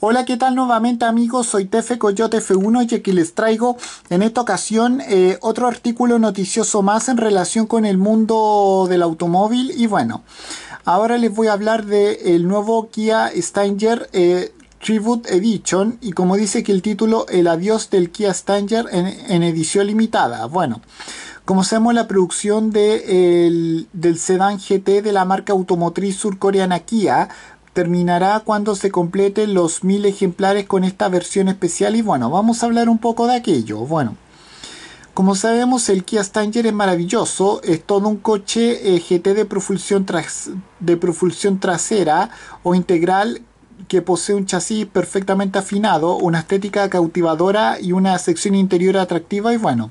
Hola, ¿qué tal nuevamente amigos? Soy Tefe Coyote F1 y aquí les traigo en esta ocasión eh, otro artículo noticioso más en relación con el mundo del automóvil y bueno, ahora les voy a hablar del el nuevo Kia Stinger eh, Tribute Edition y como dice que el título El adiós del Kia Stanger en, edición limitada. Bueno, como sabemos la producción del sedán GT de la marca automotriz surcoreana Kia terminará cuando se completen los mil ejemplares con esta versión especial y bueno, vamos a hablar un poco de aquello. Bueno, como sabemos el Kia Stanger es maravilloso, es todo un coche eh, GT de propulsión, de trasera o integral que posee un chasis perfectamente afinado, una estética cautivadora y una sección interior atractiva y bueno.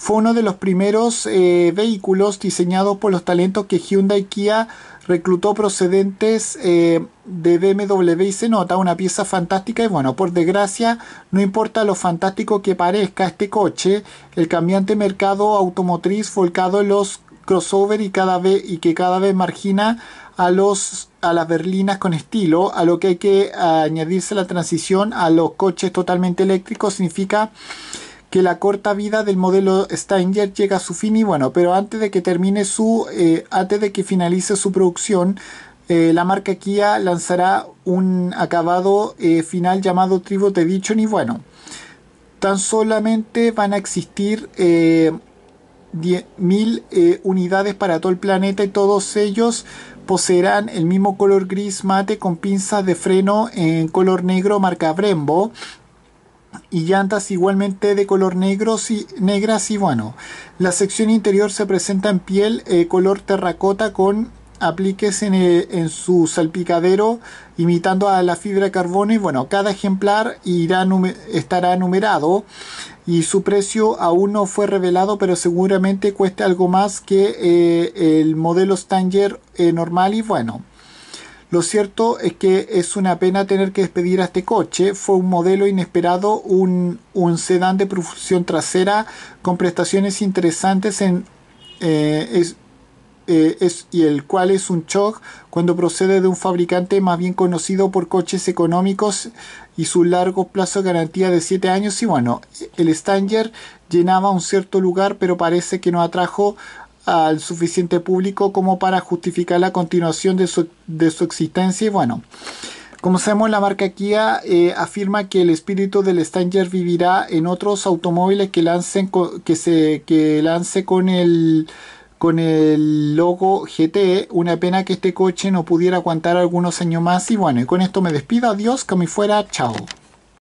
Fue uno de los primeros eh, vehículos diseñados por los talentos que Hyundai Kia reclutó procedentes eh, de BMW y se nota una pieza fantástica y bueno, por desgracia, no importa lo fantástico que parezca este coche, el cambiante mercado automotriz volcado en los crossover y cada vez y que cada vez margina a los a las berlinas con estilo, a lo que hay que añadirse la transición a los coches totalmente eléctricos significa que la corta vida del modelo Steinger llega a su fin y bueno, pero antes de que termine su, eh, antes de que finalice su producción, eh, la marca Kia lanzará un acabado eh, final llamado Tribute Edition y bueno, tan solamente van a existir 10.000 unidades para todo el planeta y todos ellos poseerán el mismo color gris mate con pinzas de freno en color negro marca Brembo y llantas igualmente de color negro, y negras y bueno. La sección interior se presenta en piel eh, color terracota con apliques eh, en, su salpicadero imitando a la fibra de carbono y bueno, cada ejemplar estará numerado y su precio aún no fue revelado pero seguramente cueste algo más que eh, el modelo Stanger normal y bueno. Lo cierto es que es una pena tener que despedir a este coche. Fue un modelo inesperado, un, sedán de profusión trasera con prestaciones interesantes eh, eh, y el cual es un shock cuando procede de un fabricante más bien conocido por coches económicos y su largo plazo de garantía de 7 años. Y bueno, el Stanger llenaba un cierto lugar, pero parece que no atrajo al suficiente público como para justificar la continuación de su, existencia y bueno. Como sabemos, la marca Kia eh, afirma que el espíritu del Stanger vivirá en otros automóviles que lancen que se lance con el con el logo GT. E. Una pena que este coche no pudiera aguantar algunos años más. Y bueno, y con esto me despido. Adiós, que me fuera. Chao.